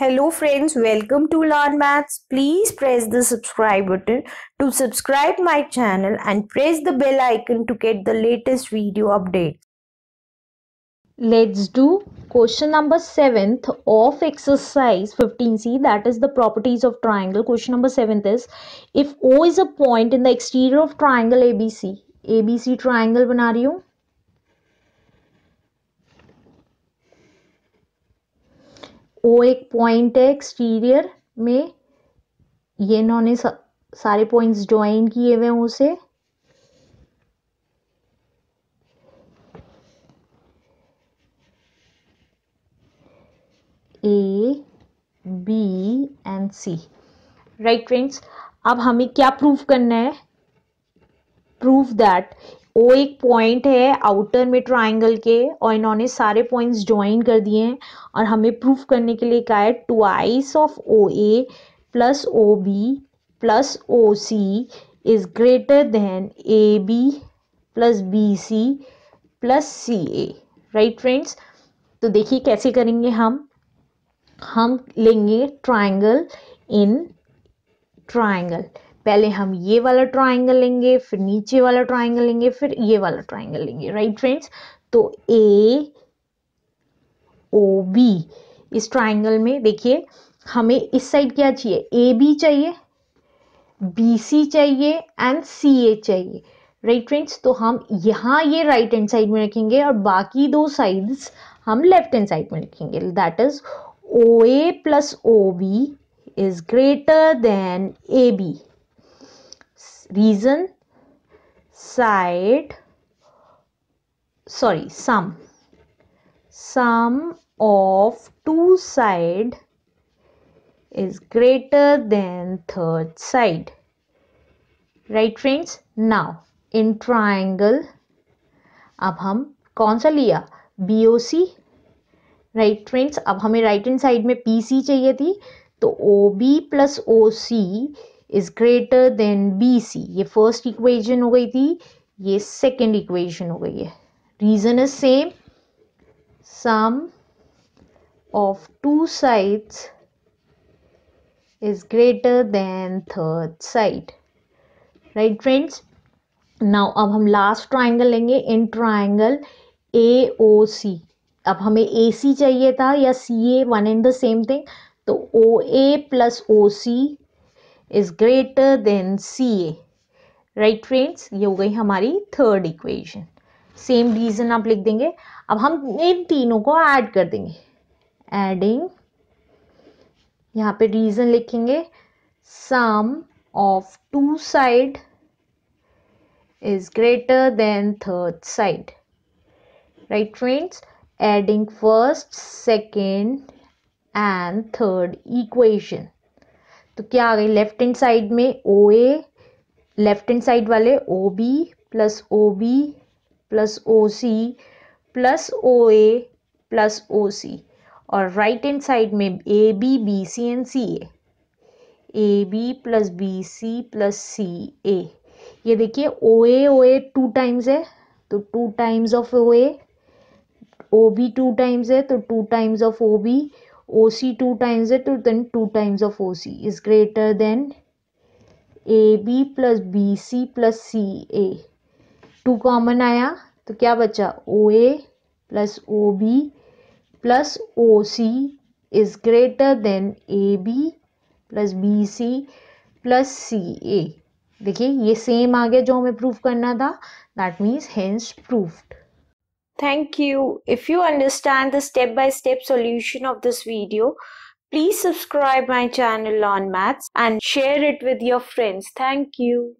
Hello friends, welcome to Learn Maths. Please press the subscribe button to subscribe my channel and press the bell icon to get the latest video updates. Let's do question number 7th of exercise 15c that is the properties of triangle. Question number 7th is if O is a point in the exterior of triangle ABC. ABC triangle बना ओ एक point है exterior में ये इन्होंने सारे points join किए हुए हैं उसे A B and C right friends अब हमें क्या प्रूफ करना है प्रूव दैट ओ एक पॉइंट है आउटर में ट्राइंगल के और इन्होंने सारे पॉइंट्स ज्वाइन कर दिए हैं और हमें प्रूफ करने के लिए कहा है twice of O A plus O B plus O C is greater than A B plus B C plus C A right friends तो देखिए कैसे करेंगे हम हम लेंगे ट्राइंगल इन ट्राइंगल पहले हम ये वाला ट्राइंगल लेंगे फिर नीचे वाला ट्राइंगल लेंगे फिर ये वाला ट्राइंगल लेंगे राइट फ्रेंड्स तो ए ओ बी इस ट्राइंगल में देखिए हमें इस साइड क्या चाहिए ए बी चाहिए बी सी चाहिए एंड सी ए चाहिए राइट फ्रेंड्स तो हम यहाँ ये राइट हैंड साइड में रखेंगे और बाकी दो साइड्स हम लेफ्ट हैंड साइड में रखेंगे that is O A plus O B is greater than A B reason side sorry sum sum of two side is greater than third side right friends now in triangle अब हम कौन सा लिया B O C right friends अब हमें right hand side में P C चाहिए थी तो O B plus O C is greater than B C ये फर्स्ट इक्वेशन हो गई थी ये सेकेंड इक्वेशन हो गई है reason is same sum of two sides is greater than third side right friends now अब हम लास्ट ट्राइंगल लेंगे इन ए ओ सी अब हमें ए सी चाहिए था या C A one in the same thing तो O A plus O C is greater than C A right friends ये हो गई हमारी थर्ड इक्वेशन सेम रीज़न आप लिख देंगे अब हम इन तीनों को ऐड कर देंगे एडिंग यहाँ पे रीज़न लिखेंगे sum of two side is greater than third side right friends adding first second and third equation तो क्या आ गई लेफ्ट हैंड साइड में O A left hand side वाले O B plus O B plus O C plus O A plus O C और right hand side में A B B C and C A A B plus B C plus C A ये देखिए ओ A O A to times है तो two times of O A O B two times है तो two times of O B OC 2 times it then 2 times of OC is greater than AB plus BC plus CA 2 common आया तो क्या बचा OA plus OB plus OC is greater than AB plus BC plus CA देखिए ये same आ गया जो हमें proof करना था that means hence proofed Thank you. If you understand the step-by-step -step solution of this video, please subscribe my channel on maths and share it with your friends. Thank you.